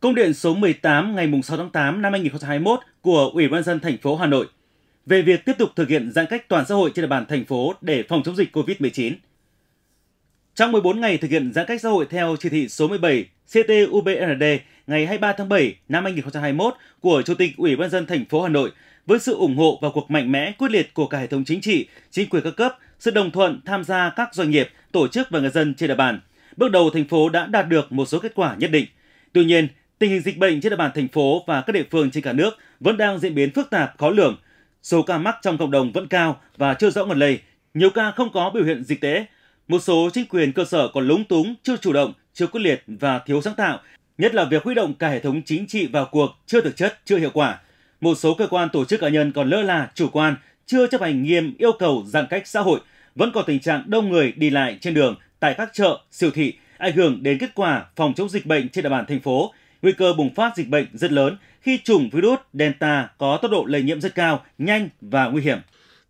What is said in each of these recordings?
Công điện số 18 ngày 6 tháng 8 năm 2021 của Ủy ban dân thành phố Hà Nội về việc tiếp tục thực hiện giãn cách toàn xã hội trên địa bàn thành phố để phòng chống dịch COVID-19. Trong 14 ngày thực hiện giãn cách xã hội theo chỉ thị số 17 CTUBND ngày 23 tháng 7 năm 2021 của Chủ tịch Ủy ban dân thành phố Hà Nội với sự ủng hộ và cuộc mạnh mẽ quyết liệt của cả hệ thống chính trị, chính quyền các cấp, sự đồng thuận tham gia các doanh nghiệp, tổ chức và người dân trên địa bàn, bước đầu thành phố đã đạt được một số kết quả nhất định. Tuy nhiên, Tình hình dịch bệnh trên địa bàn thành phố và các địa phương trên cả nước vẫn đang diễn biến phức tạp, khó lường. Số ca mắc trong cộng đồng vẫn cao và chưa rõ nguồn lây, nhiều ca không có biểu hiện dịch tễ. Một số chính quyền cơ sở còn lúng túng, chưa chủ động, chưa quyết liệt và thiếu sáng tạo, nhất là việc huy động cả hệ thống chính trị vào cuộc chưa thực chất, chưa hiệu quả. Một số cơ quan tổ chức cá nhân còn lơ là, chủ quan, chưa chấp hành nghiêm yêu cầu giãn cách xã hội, vẫn còn tình trạng đông người đi lại trên đường, tại các chợ, siêu thị, ảnh hưởng đến kết quả phòng chống dịch bệnh trên địa bàn thành phố, nguy cơ bùng phát dịch bệnh rất lớn khi chủng virus Delta có tốc độ lây nhiễm rất cao, nhanh và nguy hiểm.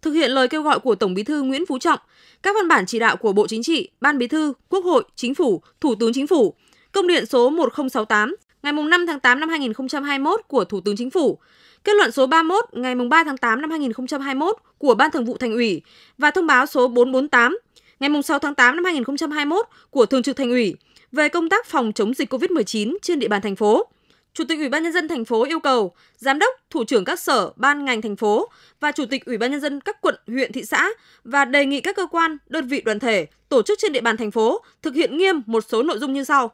Thực hiện lời kêu gọi của Tổng Bí thư Nguyễn Phú Trọng, các văn bản chỉ đạo của Bộ Chính trị, Ban Bí thư, Quốc hội, Chính phủ, Thủ tướng Chính phủ, công điện số 1068 ngày 5 tháng 8 năm 2021 của Thủ tướng Chính phủ, kết luận số 31 ngày 3 tháng 8 năm 2021 của Ban Thường vụ Thành ủy và thông báo số 448 ngày 6 tháng 8 năm 2021 của Thường trực Thành ủy về công tác phòng chống dịch COVID-19 trên địa bàn thành phố. Chủ tịch Ủy ban nhân dân thành phố yêu cầu giám đốc, thủ trưởng các sở, ban ngành thành phố và chủ tịch Ủy ban nhân dân các quận, huyện, thị xã và đề nghị các cơ quan, đơn vị đoàn thể, tổ chức trên địa bàn thành phố thực hiện nghiêm một số nội dung như sau.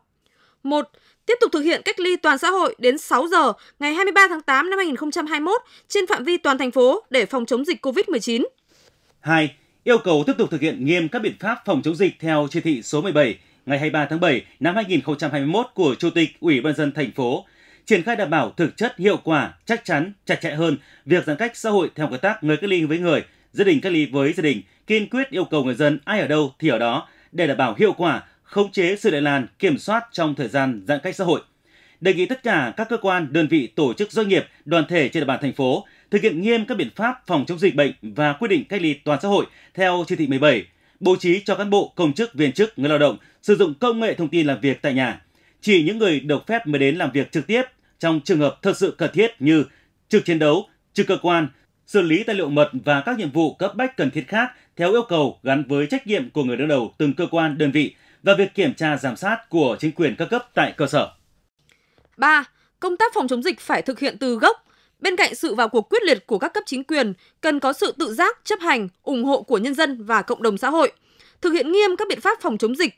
1. Tiếp tục thực hiện cách ly toàn xã hội đến 6 giờ ngày 23 tháng 8 năm 2021 trên phạm vi toàn thành phố để phòng chống dịch COVID-19. 2. Yêu cầu tiếp tục thực hiện nghiêm các biện pháp phòng chống dịch theo chỉ thị số 17 ngày 23 tháng 7 năm 2021 của Chủ tịch Ủy ban dân thành phố triển khai đảm bảo thực chất hiệu quả, chắc chắn, chặt chẽ hơn việc giãn cách xã hội theo nguyên tắc người cách ly với người, gia đình cách ly với gia đình, kiên quyết yêu cầu người dân ai ở đâu thì ở đó để đảm bảo hiệu quả khống chế sự lây lan, kiểm soát trong thời gian giãn cách xã hội. Đề nghị tất cả các cơ quan, đơn vị, tổ chức doanh nghiệp, đoàn thể trên địa bàn thành phố thực hiện nghiêm các biện pháp phòng chống dịch bệnh và quy định cách ly toàn xã hội theo chỉ thị 17, bố trí cho cán bộ, công chức, viên chức, người lao động sử dụng công nghệ thông tin làm việc tại nhà. Chỉ những người được phép mới đến làm việc trực tiếp trong trường hợp thật sự cần thiết như trực chiến đấu, trực cơ quan, xử lý tài liệu mật và các nhiệm vụ cấp bách cần thiết khác theo yêu cầu gắn với trách nhiệm của người đứng đầu từng cơ quan đơn vị và việc kiểm tra giám sát của chính quyền các cấp tại cơ sở. 3. Công tác phòng chống dịch phải thực hiện từ gốc. Bên cạnh sự vào cuộc quyết liệt của các cấp chính quyền, cần có sự tự giác, chấp hành, ủng hộ của nhân dân và cộng đồng xã hội. Thực hiện nghiêm các biện pháp phòng chống dịch,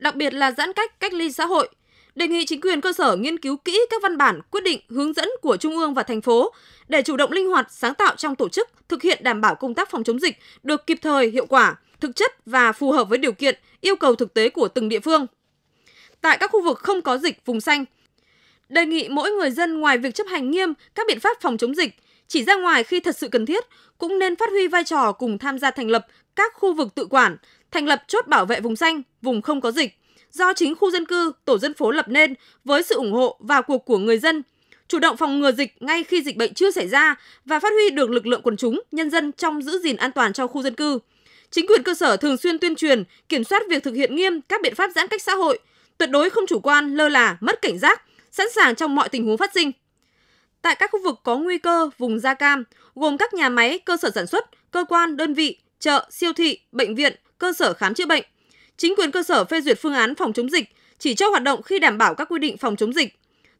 đặc biệt là giãn cách cách ly xã hội. Đề nghị chính quyền cơ sở nghiên cứu kỹ các văn bản, quyết định, hướng dẫn của Trung ương và thành phố để chủ động linh hoạt, sáng tạo trong tổ chức, thực hiện đảm bảo công tác phòng chống dịch được kịp thời, hiệu quả, thực chất và phù hợp với điều kiện, yêu cầu thực tế của từng địa phương. Tại các khu vực không có dịch vùng xanh, đề nghị mỗi người dân ngoài việc chấp hành nghiêm các biện pháp phòng chống dịch, chỉ ra ngoài khi thật sự cần thiết, cũng nên phát huy vai trò cùng tham gia thành lập các khu vực tự quản, thành lập chốt bảo vệ vùng xanh, vùng không có dịch do chính khu dân cư, tổ dân phố lập nên với sự ủng hộ và cuộc của người dân, chủ động phòng ngừa dịch ngay khi dịch bệnh chưa xảy ra và phát huy được lực lượng quần chúng, nhân dân trong giữ gìn an toàn cho khu dân cư. Chính quyền cơ sở thường xuyên tuyên truyền, kiểm soát việc thực hiện nghiêm các biện pháp giãn cách xã hội, tuyệt đối không chủ quan, lơ là, mất cảnh giác, sẵn sàng trong mọi tình huống phát sinh. Tại các khu vực có nguy cơ vùng da cam, gồm các nhà máy, cơ sở sản xuất, cơ quan, đơn vị, chợ, siêu thị, bệnh viện, cơ sở khám chữa bệnh. Chính quyền cơ sở phê duyệt phương án phòng chống dịch, chỉ cho hoạt động khi đảm bảo các quy định phòng chống dịch.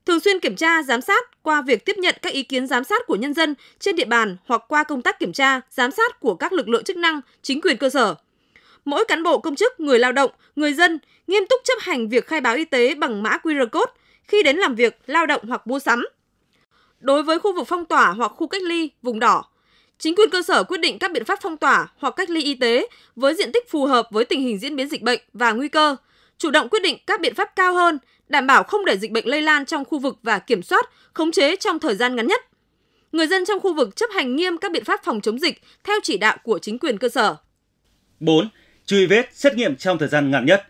Thường xuyên kiểm tra, giám sát qua việc tiếp nhận các ý kiến giám sát của nhân dân trên địa bàn hoặc qua công tác kiểm tra, giám sát của các lực lượng chức năng, chính quyền cơ sở. Mỗi cán bộ công chức, người lao động, người dân nghiêm túc chấp hành việc khai báo y tế bằng mã QR code khi đến làm việc, lao động hoặc mua sắm. Đối với khu vực phong tỏa hoặc khu cách ly, vùng đỏ, Chính quyền cơ sở quyết định các biện pháp phong tỏa hoặc cách ly y tế với diện tích phù hợp với tình hình diễn biến dịch bệnh và nguy cơ, chủ động quyết định các biện pháp cao hơn, đảm bảo không để dịch bệnh lây lan trong khu vực và kiểm soát, khống chế trong thời gian ngắn nhất. Người dân trong khu vực chấp hành nghiêm các biện pháp phòng chống dịch theo chỉ đạo của chính quyền cơ sở. 4. Truy vết, xét nghiệm trong thời gian ngắn nhất.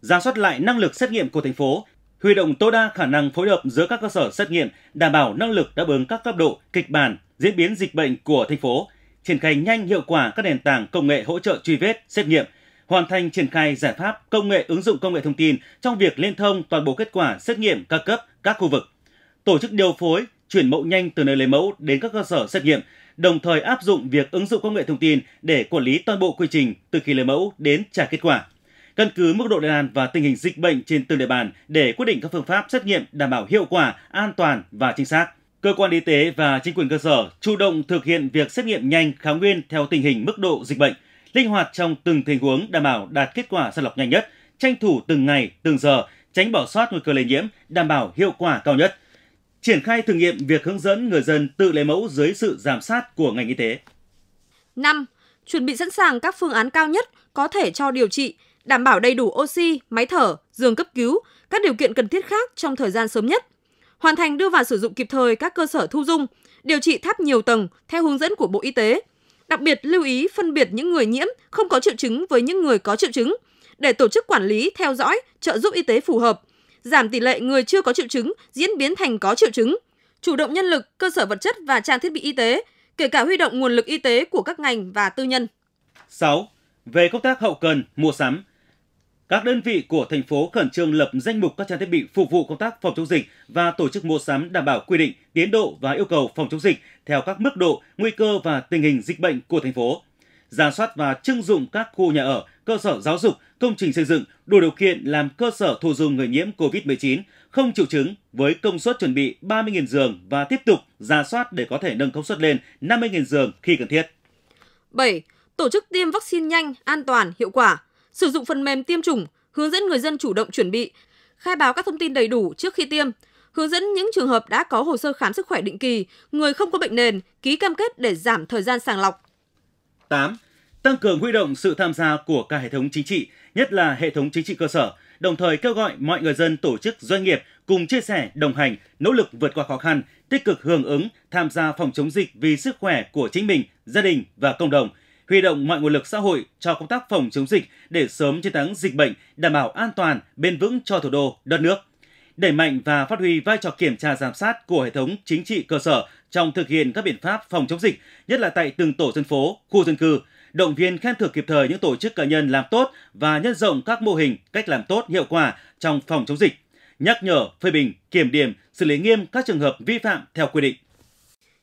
Ra soát lại năng lực xét nghiệm của thành phố huy động tối đa khả năng phối hợp giữa các cơ sở xét nghiệm, đảm bảo năng lực đáp ứng các cấp độ, kịch bản, diễn biến dịch bệnh của thành phố, triển khai nhanh hiệu quả các nền tảng công nghệ hỗ trợ truy vết, xét nghiệm, hoàn thành triển khai giải pháp công nghệ ứng dụng công nghệ thông tin trong việc liên thông toàn bộ kết quả xét nghiệm các cấp, các khu vực. Tổ chức điều phối, chuyển mẫu nhanh từ nơi lấy mẫu đến các cơ sở xét nghiệm, đồng thời áp dụng việc ứng dụng công nghệ thông tin để quản lý toàn bộ quy trình từ khi lấy mẫu đến trả kết quả. Căn cứ mức độ lây lan và tình hình dịch bệnh trên từng địa bàn để quyết định các phương pháp xét nghiệm đảm bảo hiệu quả, an toàn và chính xác. Cơ quan y tế và chính quyền cơ sở chủ động thực hiện việc xét nghiệm nhanh kháng nguyên theo tình hình mức độ dịch bệnh, linh hoạt trong từng tình huống đảm bảo đạt kết quả sàng lọc nhanh nhất, tranh thủ từng ngày, từng giờ, tránh bỏ sót nguy cơ lây nhiễm, đảm bảo hiệu quả cao nhất. Triển khai thử nghiệm việc hướng dẫn người dân tự lấy mẫu dưới sự giám sát của ngành y tế. 5. Chuẩn bị sẵn sàng các phương án cao nhất có thể cho điều trị, đảm bảo đầy đủ oxy, máy thở, giường cấp cứu, các điều kiện cần thiết khác trong thời gian sớm nhất. Hoàn thành đưa vào sử dụng kịp thời các cơ sở thu dung, điều trị tháp nhiều tầng theo hướng dẫn của Bộ Y tế. Đặc biệt lưu ý phân biệt những người nhiễm không có triệu chứng với những người có triệu chứng để tổ chức quản lý, theo dõi, trợ giúp y tế phù hợp, giảm tỷ lệ người chưa có triệu chứng diễn biến thành có triệu chứng, chủ động nhân lực, cơ sở vật chất và trang thiết bị y tế, kể cả huy động nguồn lực y tế của các ngành và tư nhân. 6. Về công tác hậu cần, mua sắm, các đơn vị của thành phố khẩn trương lập danh mục các trang thiết bị phục vụ công tác phòng chống dịch và tổ chức mua sắm đảm bảo quy định, tiến độ và yêu cầu phòng chống dịch theo các mức độ, nguy cơ và tình hình dịch bệnh của thành phố. Giả soát và trưng dụng các khu nhà ở, cơ sở giáo dục, công trình xây dựng đủ điều kiện làm cơ sở thu dung người nhiễm COVID-19 không triệu chứng với công suất chuẩn bị 30.000 giường và tiếp tục giả soát để có thể nâng công suất lên 50.000 giường khi cần thiết. 7. Tổ chức tiêm vaccine nhanh, an toàn, hiệu quả – sử dụng phần mềm tiêm chủng, hướng dẫn người dân chủ động chuẩn bị, khai báo các thông tin đầy đủ trước khi tiêm, hướng dẫn những trường hợp đã có hồ sơ khám sức khỏe định kỳ, người không có bệnh nền ký cam kết để giảm thời gian sàng lọc. 8. Tăng cường huy động sự tham gia của cả hệ thống chính trị, nhất là hệ thống chính trị cơ sở, đồng thời kêu gọi mọi người dân tổ chức doanh nghiệp cùng chia sẻ, đồng hành, nỗ lực vượt qua khó khăn, tích cực hưởng ứng, tham gia phòng chống dịch vì sức khỏe của chính mình, gia đình và cộng đồng – huy động mọi nguồn lực xã hội cho công tác phòng chống dịch để sớm chiến thắng dịch bệnh, đảm bảo an toàn, bền vững cho thủ đô, đất nước. Đẩy mạnh và phát huy vai trò kiểm tra giám sát của hệ thống chính trị cơ sở trong thực hiện các biện pháp phòng chống dịch, nhất là tại từng tổ dân phố, khu dân cư, động viên khen thưởng kịp thời những tổ chức cá nhân làm tốt và nhân rộng các mô hình, cách làm tốt hiệu quả trong phòng chống dịch, nhắc nhở, phê bình, kiểm điểm, xử lý nghiêm các trường hợp vi phạm theo quy định.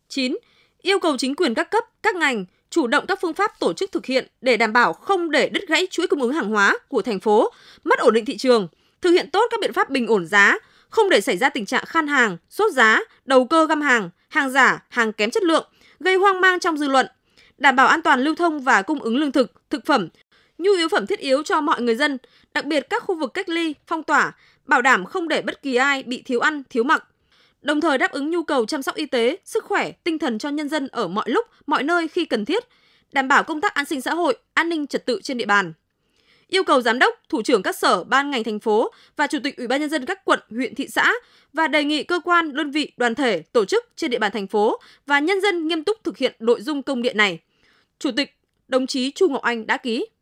9. Yêu cầu chính quyền các cấp, các ngành chủ động các phương pháp tổ chức thực hiện để đảm bảo không để đứt gãy chuỗi cung ứng hàng hóa của thành phố, mất ổn định thị trường, thực hiện tốt các biện pháp bình ổn giá, không để xảy ra tình trạng khan hàng, sốt giá, đầu cơ găm hàng, hàng giả, hàng kém chất lượng, gây hoang mang trong dư luận, đảm bảo an toàn lưu thông và cung ứng lương thực, thực phẩm, nhu yếu phẩm thiết yếu cho mọi người dân, đặc biệt các khu vực cách ly, phong tỏa, bảo đảm không để bất kỳ ai bị thiếu ăn, thiếu mặc, đồng thời đáp ứng nhu cầu chăm sóc y tế, sức khỏe, tinh thần cho nhân dân ở mọi lúc, mọi nơi khi cần thiết, đảm bảo công tác an sinh xã hội, an ninh trật tự trên địa bàn. Yêu cầu giám đốc, thủ trưởng các sở, ban ngành thành phố và chủ tịch Ủy ban nhân dân các quận, huyện, thị xã và đề nghị cơ quan, đơn vị, đoàn thể, tổ chức trên địa bàn thành phố và nhân dân nghiêm túc thực hiện nội dung công điện này. Chủ tịch, đồng chí Chu Ngọc Anh đã ký.